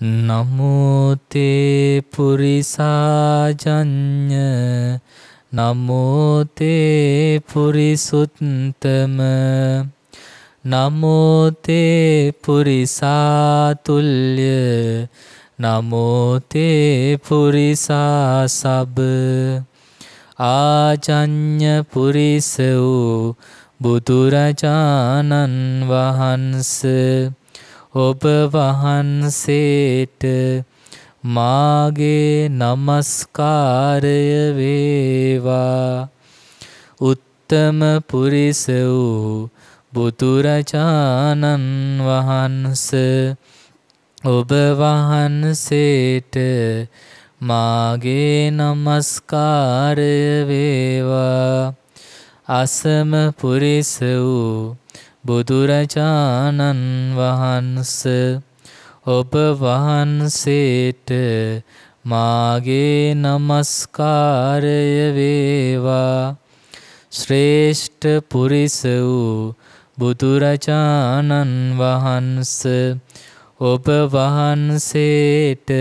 නමෝතේ පුරිසාජ්ඥ නමෝතේ පුරිසුත්තම නමෝතේ පුරිසාතුල්්‍ය නමෝතේ පුරිසා සබ ආචඥ පුරිස වූ බුදුරජාණන් වහන්සේ ඔබ වහන්සේට මාගේ নমස්කාරය වේවා උත්තම පුරිස වූ බුදුරජාණන් වහන්ස ඔබ වහන්සේට මාගේ নমස්කාරය වේවා අසම පුරිස වූ බුදුරජාණන් වහන්ස ඔබ වහන්සේට මාගේ නමස්කාරය වේවා ශ්‍රේෂ්ඨ පුරිස වූ බුදුරජාණන් වහන්ස ඔබ වහන්සේට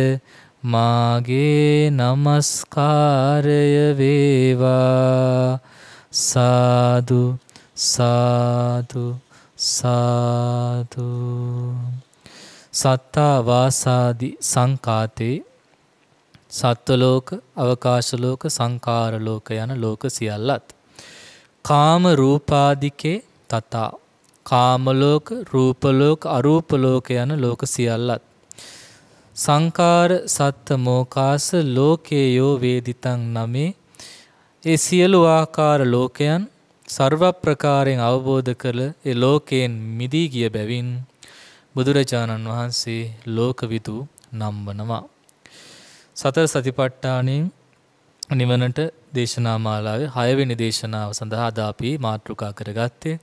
මාගේ නමස්කාරය වේවා සාදු සාදු සාතු සත්තා වාසාදි සංකාතේ සත්වලෝක අවකාශලෝක සංකාරලෝක යන ලෝක සියල්ලත්. කාම රූපාදිකේ තතා කාමලෝක රූපලෝක අරූපලෝක යන ලෝක සියල්ලත්. සංකාර සත්ත මෝකාස ලෝකේයෝ වේදිතන් නමේ ඒ සියලු ආකාර ලෝකයන් සර්ව ප්‍රකාරයෙන් අවබෝධ කළ ඒ ලෝකයෙන් මිදී ගිය බැවින් බුදුරජාණන් වහන්සේ ලෝකවිදු නම් වනවා. සතර සතිපට්ඨානෙන් නිවනට දේශනා මාලාවේ 6 වෙනි දේශනාව සඳහා අද අපි මාතෘකා කරගත්තේ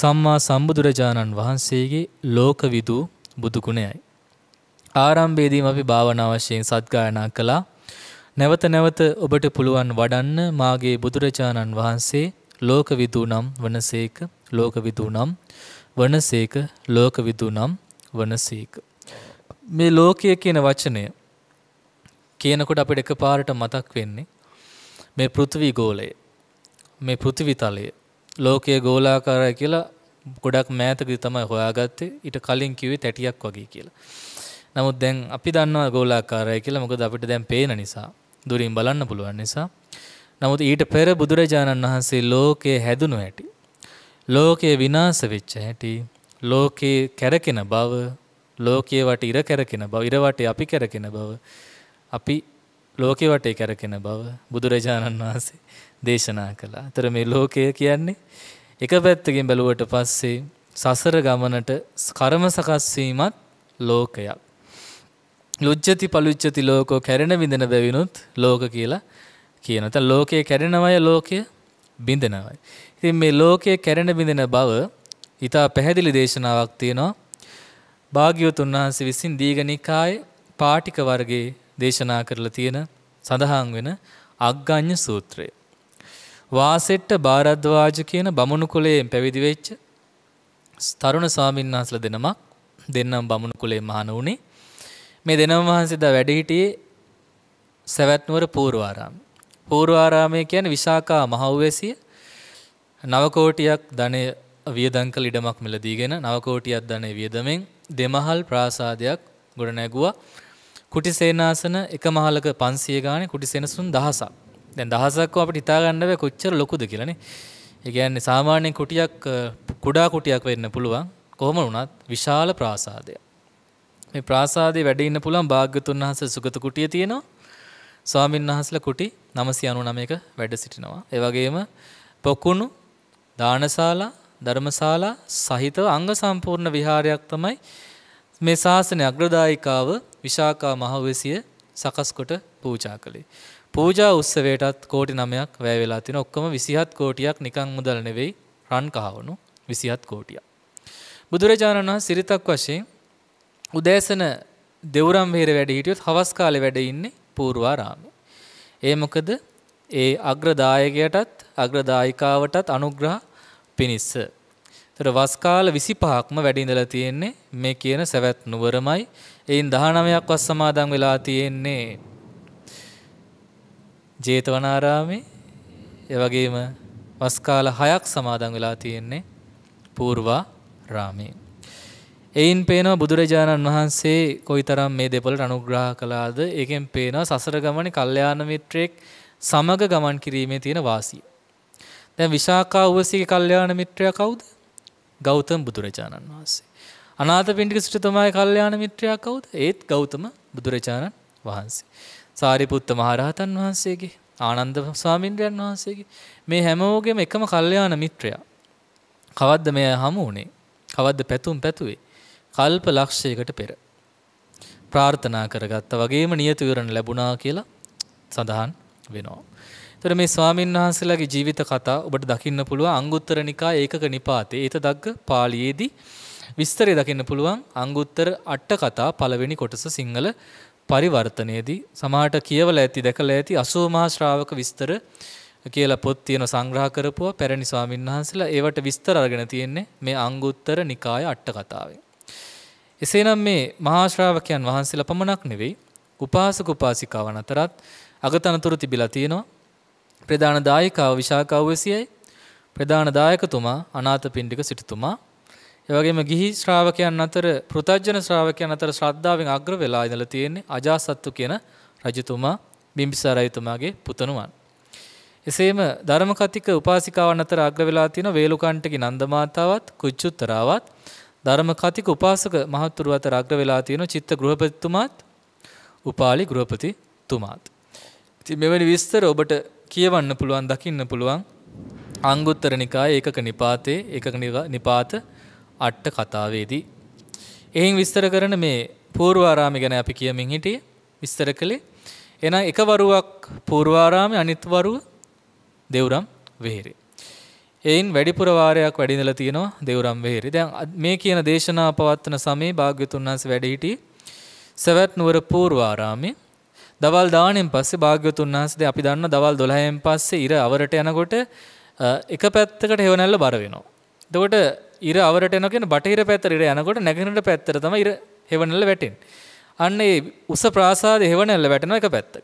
සම්මා සම්බුදුරජාණන් වහන්සේගේ ලෝකවිදු බුදු ගුණයයි. ආරම්භයේදීම අපි භාවනා වශයෙන් සත්ගායනා කළා. නැවත නැවත ඔබට පුළුවන් වඩන්න මාගේ බුදුරජාණන් වහන්සේ ලෝකවිදූ නම් වනසේක ලෝකවිදූ නම් වනසේක ලෝකවිදූ නම් වනසේක. මේ ලෝකය කියන වචනය කියනකොට අපිට එක පාරට මතක් වෙන්නේ මේ පෘථවී ගෝලය මේ පෘතිවිතලය ලෝකය ගෝලාකාරය කියලා ගොඩක් මෑතකදි තමයි හොයාගත්තේ ඊට කලින් කිව්වේ තැටියක් වගේ කියලා. නමුත් දැන් අපි දන්නවා ගෝලාකාරය කියලා මොකද අපිට දැන් පේන නිසා දුරින් බලන්න පුළුවන් නිසා නමුත් ඊට පෙර බුදුරජාණන් වහන්සේ ලෝකයේ හැදුණු හැටි. ලෝකයේ විනාශ වෙච්ච හැටි, ලෝකයේ කැරකෙන බව, ලෝකයේ වට ඉර කැරකෙන බව, ඉර වටේ අපි කැරකෙන බව, අපි ලෝකයේ වටේ කැරකෙන බව බුදුරජාණන් වහන්සේ දේශනා කළා. අතර මේ ලෝකය කියන්නේ එක පැත්තකින් බැලුවට පස්සේ සසර ගමනට කර්ම සකස් වීමත් ලෝකයක්. ලුජ්ජති පලුච්චති ලෝකෝ කැරෙන විඳින බැවිනුත් ලෝක කියලා කියන. දැන් ලෝකය කැඩෙනවයි ලෝකය බිඳෙනවයි. ඉතින් මේ ලෝකය කැඩෙන බිඳෙන බව ඊටා පැහැදිලි දේශනාවක් තියෙනවා. භාග්‍යවතුන් වහන්සේ විසින් දීඝනිකායේ පාටික වර්ගයේ දේශනා කරලා තියෙන සඳහන් වෙන අග්ගඤ්ඤ සූත්‍රය. වාසෙට්ට බාරද්වාජ කියන බමුණු කුලයෙන් පැවිදි වෙච්ච තරුණ ස්වාමීන් වහන්සේලා දෙනමක් දෙන්නම් බමුණු කුලේ මහණ වුණේ. මේ දෙනම වහන්සේ දා වැඩ හිටියේ සවැත් නුවර පූර්වාරාමයේ. පූර්වාරාමය කියන්නේ විශාකා මහවැසිය නවකෝටියක් ධනය වියදම් කළ ඉඩමක් මිලදීගෙන නවකෝටියක් ධනය වියදමෙන් දෙමහල් ප්‍රාසාදයක් ගොඩ නැගුවා. කුටිසේනාසන එක මහලක 500 ගානේ කුටිසේනසුන් දහසක්. දැන් දහසක්ව අපිට හිතා ගන්න බෑ කොච්චර ලොකුද කියලානේ. ඒ කියන්නේ සාමාන්‍ය කුටියක් කුඩා කුටියක් වෙන්න පුළුවන්. කොහොම වුණත් විශාල ප්‍රාසාදයක්. මේ ප්‍රාසාදේ වැඩ ඉන්න පුළුවන් භාග්‍යතුන් වහන්සේ සුගත කුටිය තියෙනවා. ස්වාමීන් වහන්සේලා කුටි 999ක වැඩ සිටිනවා. ඒ වගේම පොකුණු දානශාලා ධර්මශාලා සහිතව අංග සම්පූර්ණ විහාරයක් තමයි මේ ශාසනය අග්‍රදායිකාව විශාකා මහවැසිය සකස් කොට පූජා කළේ. පූජා උත්සවයටත් කෝටි 9ක් වැය වෙලා තින ඔක්කොම 27 කෝටියක් නිකන් මුදල් නෙවෙයි රන් කහවණු 27 කෝටියක්. බුදුරජාණන් වහන්සේ සිරිතක් වශයෙන් උදෑසන දෙවුරම් වෙහෙර වැඩ හිටියොත් හවස් කාලේ වැඩ ඉන්නේ පූර්වාරාමය. ඒ මොකද ඒ අග්‍රදායකයටත් අග්‍රදායිකාවටත් අනුග්‍රහ පිණිස්ස. තර වස්කාල විසි පහක්ම වැඩිඳලා තියෙන්නේ මේ කියන සැවැත් නුවරමයි එයින් දහනමයක් වස් සමාදන් වෙලා තියෙන්නේ ජේතවනාරාමේ එවගේම වස්කාල හයක් සමාදන් වෙලා තියෙන්නේ පූර්වා රාමේ. එයින් පේනවා බුදුරජාණන් වහන්සේ කොයිතරම් මේ දෙපොලට අනුග්‍රහ කළාද. ඒකෙන් පේනවා සසර ගමනේ කල්යාණ මිත්‍රෙක් සමග ගමන් කිරීමේ තියෙන වාසිය. දැන් විශාකා උවසේගේ කල්යාණ මිත්‍රයා කවුද? ගෞතම බුදුරජාණන් වහන්සේ. අනාථපිණ්ඩික සිටුතුමාගේ කල්යාණ මිත්‍රයා කවුද? ඒත් ගෞතම බුදුරජාණන් වහන්සේ. සාරිපුත්ත මහරහතන් වහන්සේගේ ආනන්ද ස්වාමීන්ද්‍රයන් වහන්සේගේ මේ හැමෝගෙම එකම කල්යාණ මිත්‍රයා. කවද්ද මෙය හමු උනේ? කවද්ද පැතුම් පැතුවේ? කල්ප ලක්ෂයකට පෙර ප්‍රාර්ථනා කරගත්ත වගේම නියත විවරණ ලැබුණා කියලා සඳහන් වෙනවා. එතකොට මේ ස්වාමීන් වහන්සේලාගේ ජීවිත කතා ඔබට දකින්න පුළුවන් අංගුත්තර නිකාය ඒකක නිපාතේ ඒත දග්ග පාළියේදී විස්තරය දකින්න පුළුවන් අංගුත්තර අට කතා පළවෙනි කොටස සිංහල පරිවර්තනයේදී සමහරට කියවලා ඇති දැකලා ඇති 80 මහා ශ්‍රාවක විස්තර කියලා පොත් තියෙන සංග්‍රහ කරපුවා පැරණි ස්වාමීන් වහන්සේලා ඒවට විස්තර අරගෙන තියෙන්නේ මේ අංගුත්තර නිකාය අට කතාවේ. එසේනම් මේ මහා ශ්‍රාවකයන් වහන්සේලා පමණක් නෙවෙයි උපාසක උපාසිකාවන් අතරත් අගතනතුරු තිබිලා තියෙනවා. ප්‍රධාන දායකාව විශාකා උවැසියයි ප්‍රධාන දායකතුමා අනාථපිණ්ඩික සිටුතුමා ඒ වගේම ගිහි ශ්‍රාවකයන් අතර පෘතජන ශ්‍රාවකයන් අතර ශ්‍රද්ධාවෙන් අග්‍ර වෙලා ඉඳලා තියෙන්නේ අජාසත්තු කියන රජතුමා බිම්බිසාර රජතුමාගේ පුතණුවන්. එසේම ධර්මකතික උපාසිකාවන් අතර අග්‍ර වෙලා තියෙන වේලුකණ්ඨගේ නන්ද මාතාවත් කුච්චුත්තරාවත් ධර්ම කතික උපාසක මහත්තුරු අතර අග්‍ර වෙලා තියෙන චිත්ත ගෘහපතිතුමාත් උපාලි ගෘහපතිතුමාත්. ඉතින් මෙවැනි විස්තර ඔබට කියවන්න පුළුවන් දකින්න පුළුවන් අංගුත්තර නිකායේ ඒකක නිපාතේ ඒකක නිපාත අට කතාවේදී. එයින් විස්තර කරන මේ පූර්වාරාමි ගැන අපි කියමින් හිටියේ විස්තර කළේ එහෙනම් එක වරුවක් පූර්වාරාමේ අනිත් වරුව දෙවුරම් වෙහෙරේ. එයින් වැඩිපුර වාරයක් වැඩිඳලා තියෙනවා දේවරම් වෙහෙරි. දැන් මේ කියන දේශනා පවත්වන සමයේ භාග්‍යතුන් වහන්සේ වැඩ සිටි සවැත් නුවර පූර්වාරාමේ දවල් දාණයෙන් පස්සේ භාග්‍යතුන් වහන්සේ අපි දන්න දවල් 12න් පස්සේ ඉර අවරට යනකොට එක පැත්තකට හේවණල්ල බර වෙනවා. එතකොට ඉර අවරට යනවා කියන්නේ බටහිර පැත්තට ඉර යනකොට නැගෙනහිර පැත්තට තමයි ඉර හේවණල්ල වැටෙන්නේ. අන්න ඒ උස ප්‍රාසාදයේ හේවණල්ල වැටෙනවා එක පැත්තකට.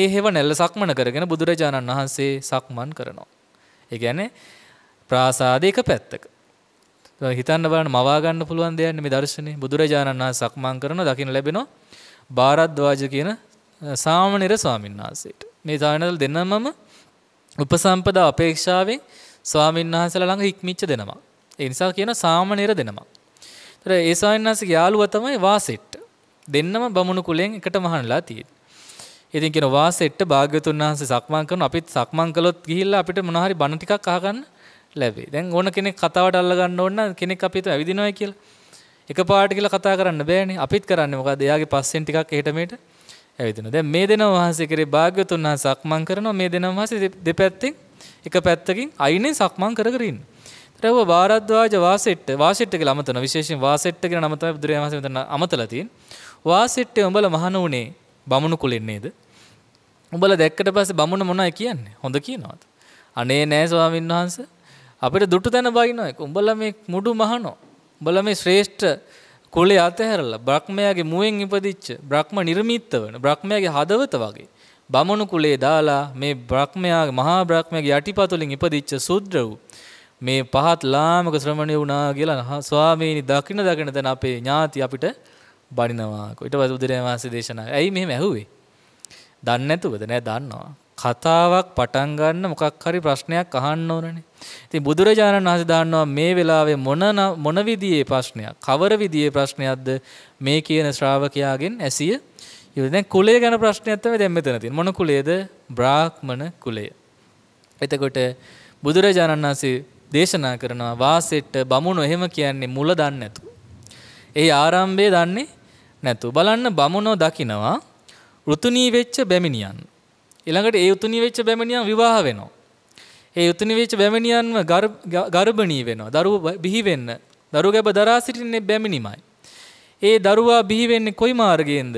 ඒ හේවණල්ල සක්මන කරගෙන බුදුරජාණන් වහන්සේ සක්මන් කරනවා. ඒ කියන්නේ ප්‍රාසාදේ එක පැත්තක. හිතන්න බලන්න මවා ගන්න පුළුවන් දෙයක් මේ දර්ශනේ බුදුරජාණන් වහන්සේ සක්මන් කරන දකින්න ලැබෙනවා බාරද්වාජ කියන සාමණේර ස්වාමීන් වහන්සේට. මේ සාමණේරල් දෙන්නමම උපසම්පදා අපේක්ෂාවෙන් ස්වාමීන් වහන්සේලා ළඟ හික්මිච්ච දෙනවා. ඒ නිසා කියන සාමණේර දෙනවා. ඒතර ඒ ස්වාමීන් වහන්සේගේ යාළුවා තමයි වාසෙට්ට. දෙන්නම බමුණු කුලෙන් එකට මහන්ලා තියෙන්නේ. ඉතින් කියන වාසෙට්ට භාග්‍යතුන් වහන්සේ සක්මන් කරන අපිත් සක්මන් කළොත් ගිහිල්ලා අපිට මොන හරි බණ ටිකක් අහගන්න ලැබේ. දැන් ඕන කෙනෙක් කතාවට අල්ල ගන්න ඕන නම් කෙනෙක් අපිට ඇවිදිනවා කියලා. එකපාරට කියලා කතා කරන්න බෑනේ. අපිත් කරන්නේ මොකද? එයාගේ පස්සෙන් ටිකක් එහෙට මෙහෙට ඇවිදිනවා. දැන් මේ දෙනා වහන්සේ කරේ භාග්‍යතුන් වහන්සේ සක්මන් කරනවා. මේ දෙනා වහන්සේ දෙපැත්තෙන් එක පැත්තකින් අයිනේ සක්මන් කර කර ඉන්නවා. රැව භාරද්වාජ වාසෙට්ට වාසෙට්ට කියලා අමතන විශේෂයෙන් වාසෙට්ට කියන නම තමයි බුදුරජාණන් වහන්සේ මෙතන අමතලා තියෙන්නේ. වාසෙට්ටේ උඹලා මහණ උනේ බමුණු කුලෙන් නේද? උඹලා දැක්කට පස්සේ බමුණ මොනවයි කියන්නේ? හොඳ කියනවාද? අනේ නෑ ස්වාමීන් වහන්ස. අපිට දුටු තැන බයිනවා. උඹලා මේ මුඩු මහනෝ. උඹලා මේ ශ්‍රේෂ්ඨ කුලයේ අතහැරලා බ්‍රහ්මයාගේ මුවෙන් ඉපදිච්ච බ්‍රහ්ම නිර්මිත්ත වෙන බ්‍රහ්මයාගේ හදවත වගේ බමුණු කුලේ දාලා මේ බ්‍රහ්මයාගේ මහා බ්‍රහ්මයාගේ යටිපතුලින් ඉපදිච්ච සුද්‍ර වූ මේ පහත් ලාමක ශ්‍රමණය වුණා කියලා ස්වාමීනි දකින දකින දැන් අපේ ඥාති අපිට බණිනවා. ඊට පස්සේ උදේ මාසේ දේශනා. ඇයි මෙහෙම ඇහුවේ? දන්නේ නැතුවද නෑ දන්නවා. කතාවක් පටන් ගන්න මොකක් හරි ප්‍රශ්නයක් අහන්න ඕනනේ. ඉතින් බුදුරජාණන් වහන්සේ දාන්නවා මේ වෙලාවේ මොන මොන විදියේ ප්‍රශ්නයක්, කවර විදියේ ප්‍රශ්නයක්ද මේ කියන ශ්‍රාවකයාගෙන් ඇසිය යුතුයි. දැන් කුලය ගැන ප්‍රශ්නයක් තමයි දැන් මෙතන තියෙන්නේ. මොන කුලයේද? බ්‍රාහ්මණ කුලය. එතකොට බුදුරජාණන් වහන්සේ දේශනා කරනවා වාසෙට්ට බමුණු එහෙම කියන්නේ මුල දන්නේ නැතු. ඒ ආරම්භය දන්නේ නැතු. බලන්න බමුණෝ දකිනවා ඍතුණී වෙච්ච බැමිණියන්. ඊළඟට ඒ ඍතුණී වෙච්ච බැමිණියන් විවාහ වෙනවා. ඒ ඍතුණී වෙච්ච බැමිණියන්ම ගර්භණී වෙනවා. දරුවෝ බිහි වෙන්න. දරුවෝ ගැබ දරා සිටින්නේ බැමිණිමයි. ඒ දරුවා බිහි වෙන්නේ කොයි මාර්ගයෙන්ද?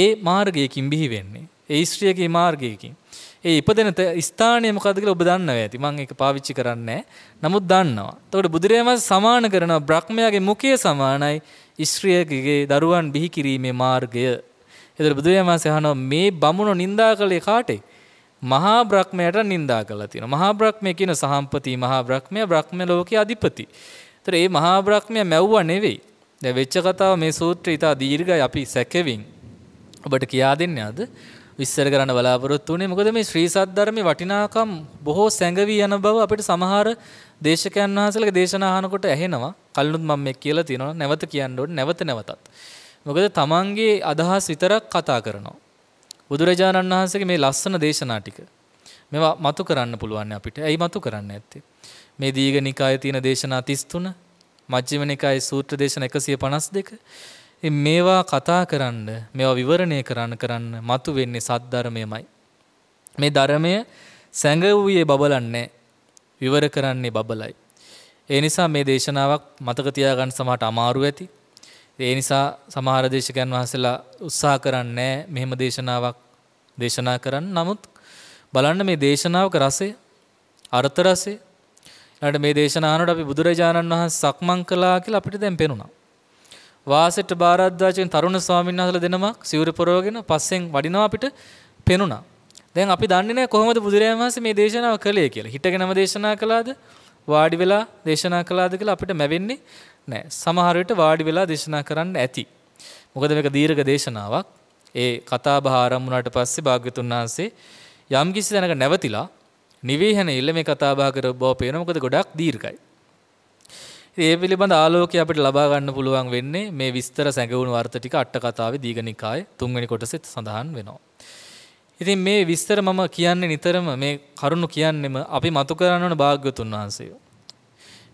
ඒ මාර්ගයකින් බිහි වෙන්නේ. ඒ ස්ත්‍රියගේ මාර්ගයකින්. ඒ ඉපදෙන ස්ථානය මොකද්ද කියලා ඔබ දන්නවා ඇති. මම ඒක පාවිච්චි කරන්නේ නමුත් දන්නවා. එතකොට බුදුරජාණන් වහන්සේ සමාන කරනවා බ්‍රහ්මයාගේ මුඛය සමානයි ස්ත්‍රියගේ දරුවන් බිහි කිරීමේ මාර්ගය. එතකොට බුදුරජාණන් වහන්සේ මේ බමුණෝ නිඳා කළේ කාටේ? මහා බ්‍රහ්මයට නිඳා කළා තියෙනවා. මහා බ්‍රහ්මය කියන සහම්පති මහා බ්‍රහ්මය බ්‍රහ්ම ලෝකයේ අධිපති. ඒතර මේ මහා බ්‍රහ්මය මැව්වා නෙවෙයි. දැන් වෙච්ච කතාව මේ සූත්‍රය ඉතා දීර්ඝයි අපි සැකෙවින් ඔබට කියා දෙන්නේ අද විස්තර කරන්න බලාපොරොත්තු වෙන්නේ මොකද මේ ශ්‍රී සද්ධර්මයේ වටිනාකම් බොහෝ සැඟවී යන බව අපිට සමහර දේශකයන් වහන්සේලගේ දේශනා අහනකොට ඇහෙනවා කල්නුත් මම මේ කියලා තියෙනවා නැවත කියන්න ඕනේ නැවත නැවතත් මොකද තමන්ගේ අදහස් විතරක් කතා කරනවා. බුදුරජාණන් වහන්සේගේ මේ ලස්සන දේශනා ටික මේවා මතු කරන්න පුළුවන් අපිට. ඇයි මතු කරන්න ඇත්තේ? මේ දීඝනිකායේ තියෙන දේශනා 33, මජ්ක්‍ධිම නිකායේ සූත්‍ර දේශනා 152 මේවා කතා කරන්න, මේවා විවරණය කරන්න කරන්න මතු වෙන්නේ සද්ධර්මයමයි. මේ ධර්මය සැඟවුවේ බබලන්නේ විවර කරන්නේ බබලයි. ඒ නිසා මේ දේශනාවක් මතක තියාගන්න සමහරට අමාරු ඇති. ඒ නිසා සමහර දේශකයන් වහන්සේලා උත්සාහ කරන්නේ මෙහෙම දේශනාවක් දේශනා කරන්න. නමුත් බලන්න මේ දේශනාවක රසය, අර්ථ රසය. ඊළඟට මේ දේශනාවනට අපි බුදුරජාණන් වහන්සේ සක්මන් කළා කියලා අපිට දැන් පේනවා. වාසෙට බාරද්දාජෙන් තරුණ ස්වාමීන් වහන්සේලා දෙනමක් සිවුර පොරවගෙන පස්සෙන් වඩිනවා අපිට පේනවා. දැන් අපි දන්නේ නැහැ කොහොමද බුදුරජාණන් වහන්සේ මේ දේශනාව කළේ කියලා. හිටගෙනම දේශනා කළාද? වාඩි වෙලා දේශනා කළාද කියලා අපිට මැවෙන්නේ නෑ. සමහර විට වාඩි වෙලා දේශනා කරන්න ඇති. මොකද මේක දීර්ඝ දේශනාවක්. ඒ කතාබහ ආරම්භ වුණාට පස්සේ භාග්‍යතුන් වහන්සේ යම් කිසි තැනක නැවතිලා නිවේහන ඉල්ල මේ කතාබහ කර බව පේනවා. මොකද ගොඩක් දීර්ඝයි. ඒ පිළිබඳ ආලෝකය අපිට ලබා ගන්න පුළුවන් වෙන්නේ මේ විස්තර සැඟවුණු අර්ථ ටික අට කතාවේ දීඝනිකායේ තුන්වෙනි කොටසෙත් සඳහන් වෙනවා. ඉතින් මේ විස්තර මම කියන්නේ නිතරම මේ කරුණු කියන්නෙම අපි මතු කරන ඕන භාග්‍යතුන් වහන්සේ.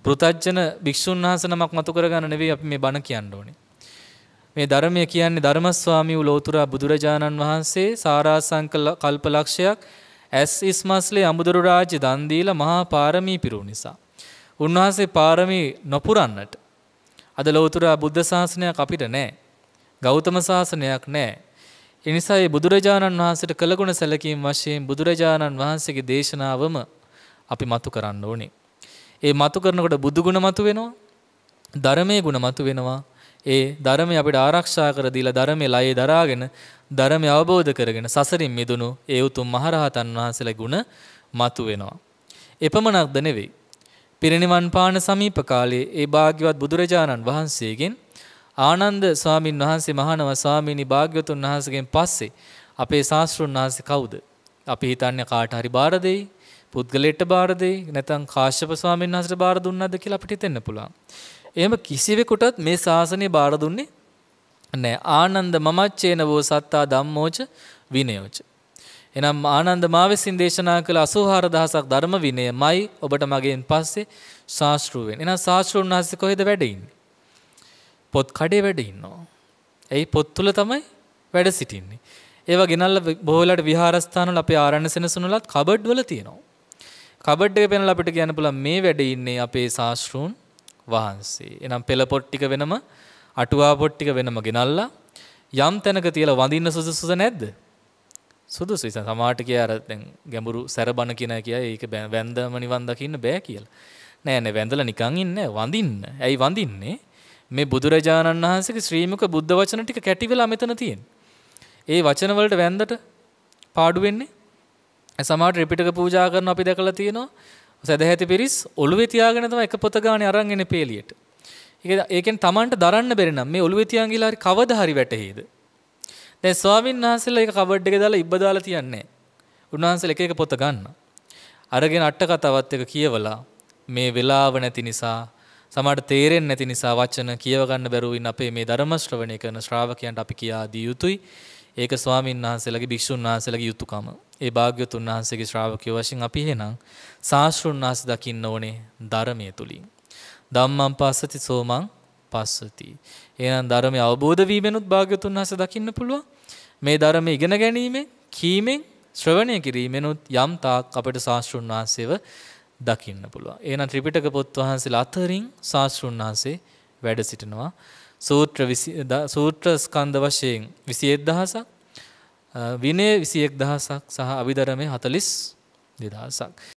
පෘතජ්ජන භික්ෂුන් වහන්සේ නමක් මතු කරගන්න නෙවෙයි අපි මේ බණ කියන්න ඕනේ. මේ ධර්මය කියන්නේ ධර්මස්වාමී වූ ලෝතුරා බුදුරජාණන් වහන්සේ සාරාසංක කල්පලක්ෂයක් ඇස් ඉස්මස්ලේ අමුදරු රාජ්‍ය දන් දීලා මහා පාරමී පිරු නිසා. උන්වහන්සේ පාරමී නොපුරන්නට අද ලෝතුරා බුද්ධ ශාසනයක් අපිට නැහැ. ගෞතම ශාසනයක් නැහැ. එනිසා මේ බුදුරජාණන් වහන්සේට කළගුණ සැලකීම් වශයෙන් බුදුරජාණන් වහන්සේගේ දේශනාවම අපි මතු කරන්න ඕනේ. ඒ මතු කරනකොට බුදු ගුණ මතු වෙනවා. ධර්මයේ ගුණ මතු වෙනවා. ඒ ධර්මය අපිට ආරක්ෂා කර දීලා ධර්මයේ ලයේ දරාගෙන ධර්මය අවබෝධ කරගෙන සසරින් මිදුණු ඒ උතුම් මහරහතන් වහන්සේලා ගුණ මතු වෙනවා. එපමණක්ද නෙවෙයි. පිරිනිවන් පාන සමීප කාලයේ ඒ භාග්‍යවත් බුදුරජාණන් වහන්සේගෙන් ආනන්ද ස්වාමින් වහන්සේ මහානව ස්වාමීනි භාග්‍යවතුන් වහන්සේගෙන් පස්සේ අපේ ශාස්ත්‍රුන් වහන්සේ කවුද? අපි හිතන්නේ කාට හරි බාර දෙයි පුද්ගලයට බාර දෙයි නැත්නම් කාශ්‍යප ස්වාමීන් වහන්සේට බාර දුන්නද කියලා අපිට හිතෙන්න පුළුවන්. එහෙම කිසිවෙකුටත් මේ ශාසනය බාර දුන්නේ නැහැ. ආනන්ද මමච්චේන වූ සත්තා ධම්මෝච විනයෝච. එනම් ආනන්ද මා විසින් දේශනා කළ 84000ක් ධර්ම විනයමයි ඔබට මගෙන් පස්සේ ශාස්ත්‍රුවෙන්. එනම් ශාස්ත්‍රුන් වහන්සේ කොහෙද වැඩ ඉන්නේ? පොත් කඩේ වැඩ ඉන්නවා. ඒ පොත් තුල තමයි වැඩ සිටින්නේ. ඒවා ගෙනල්ලා බොහෝ වෙලාවට විහාරස්ථානවල අපේ ආරණ්‍ය සෙනසුනලත් කබඩ් වල තියෙනවා. කබඩ් එක පෙන්ලා අපිට කියන්න පුළුවන් මේ වැඩේ ඉන්නේ අපේ ශාස්ත්‍රූන් වහන්සේ. එනම් පෙළ පොත් ටික වෙනම අටුවා පොත් ටික වෙනම ගෙනල්ලා යම් තැනක තියලා වඳින්න සුදුසුද නැද්ද? සුදුසු ඉතින් සමහරට කිය අර දැන් ගැඹුරු සැරබන කියන අය කියයි ඒක වැන්දම නිවන් දකින්න බෑ කියලා. නෑ නෑ වැඳලා නිකන් ඉන්න වඳින්න. ඇයි වඳින්නේ? මේ බුදුරජාණන් වහන්සේගේ ශ්‍රීමුක බුද්ධ වචන ටික කැටි වෙලා මෙතන තියෙන. ඒ වචන වලට වැන්දට පාඩු වෙන්නේ සමහර ත්‍රිපිටක පූජා කරන අපි දැකලා තියෙනවා සදැහැති පිරිස් ඔළුවේ තියාගෙන තමයි එක පොත ගානේ අරන් එන්නේ පේලියට. ඒක ඒකෙන් Tamanට දරන්න බැරි නම් මේ ඔළුවේ තියන් ගිලා හරි කවදා හරි වැටෙයිද? දැන් ස්වාමීන් වහන්සේලා ඒක කබඩ් එකේ දාලා ඉබ්බ දාලා තියන්නේ නැහැ. උන්වහන්සේලා එක එක පොත ගන්න. අරගෙන අට කතාවත් එක කියවලා මේ වෙලාව නැති නිසා සමහරට තේරෙන්නේ නැති නිසා වචන කියව ගන්න බැරුව ඉන්න අපේ මේ ධර්ම ශ්‍රවණය කරන ශ්‍රාවකයන්ට අපි කියා දිය යුතුයි. ඒක ස්වාමීන් වහන්සේලගේ භික්ෂුන් වහන්සේලගේ යුතුයකම. ඒ භාග්‍යතුන් වහන්සේගේ ශ්‍රාවකයෝ වශයෙන් අපි එහෙනම් සාස්ෘන් වහන්සේ දකින්න ඕනේ ධර්මයේ තුලින්. ධම්මං පස්සති සෝමං පස්සති. එහෙනම් ධර්මය අවබෝධ වීමෙනුත් භාග්‍යතුන් වහන්සේ දකින්න පුළුවන්. මේ ධර්මය ඉගෙන ගැනීමෙන්, කීමෙන්, ශ්‍රවණය කිරීමෙනුත් යම් තාක් අපට සාස්ෘන් වහන්සේව දකින්න පුළුවන්. එහෙනම් ත්‍රිපිටක පොත් වහන්සේලා අතරින් සාස්ෘන් වහන්සේ වැඩ සිටිනවා. සූත්‍ර සූත්‍ර ස්කන්ධ වශයෙන් 21000ක් විනය 21000ක් සහ අභිධර්මයේ 42000ක්